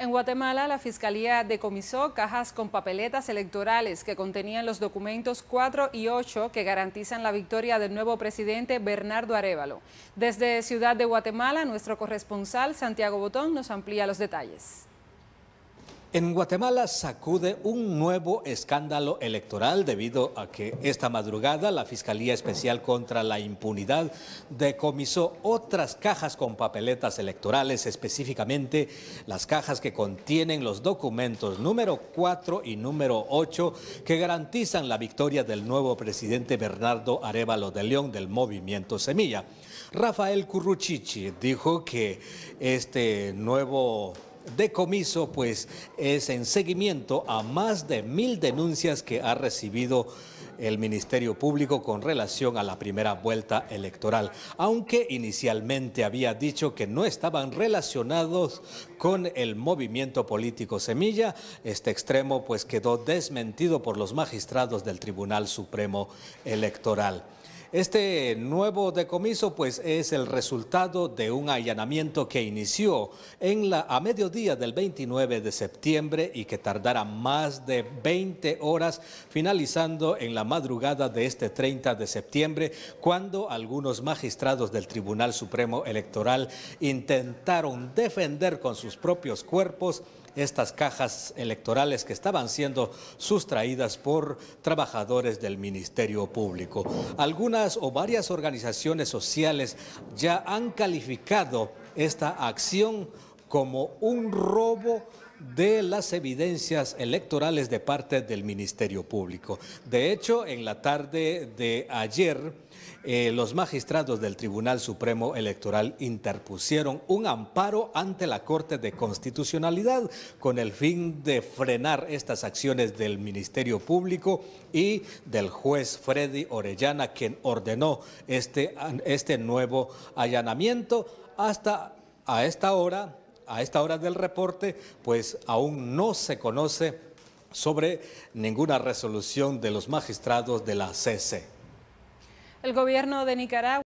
En Guatemala, la Fiscalía decomisó cajas con papeletas electorales que contenían los documentos 4 y 8 que garantizan la victoria del nuevo presidente Bernardo Arevalo. Desde Ciudad de Guatemala, nuestro corresponsal Santiago Botón nos amplía los detalles. En Guatemala sacude un nuevo escándalo electoral debido a que esta madrugada la Fiscalía Especial contra la Impunidad decomisó otras cajas con papeletas electorales, específicamente las cajas que contienen los documentos número 4 y número 8 que garantizan la victoria del nuevo presidente Bernardo Arevalo de León del movimiento Semilla. Rafael Curruchichi dijo que este nuevo decomiso pues es en seguimiento a más de mil denuncias que ha recibido el Ministerio Público con relación a la primera vuelta electoral, aunque inicialmente había dicho que no estaban relacionados con el movimiento político Semilla, este extremo pues quedó desmentido por los magistrados del Tribunal Supremo Electoral. Este nuevo decomiso pues es el resultado de un allanamiento que inició en la, a mediodía del 29 de septiembre y que tardará más de 20 horas finalizando en la madrugada de este 30 de septiembre cuando algunos magistrados del Tribunal Supremo Electoral intentaron defender con sus propios cuerpos estas cajas electorales que estaban siendo sustraídas por trabajadores del Ministerio Público. Algunas o varias organizaciones sociales ya han calificado esta acción como un robo de las evidencias electorales de parte del Ministerio Público. De hecho, en la tarde de ayer, eh, los magistrados del Tribunal Supremo Electoral interpusieron un amparo ante la Corte de Constitucionalidad con el fin de frenar estas acciones del Ministerio Público y del juez Freddy Orellana, quien ordenó este, este nuevo allanamiento. Hasta a esta hora a esta hora del reporte, pues aún no se conoce sobre ninguna resolución de los magistrados de la CC. El gobierno de Nicaragua.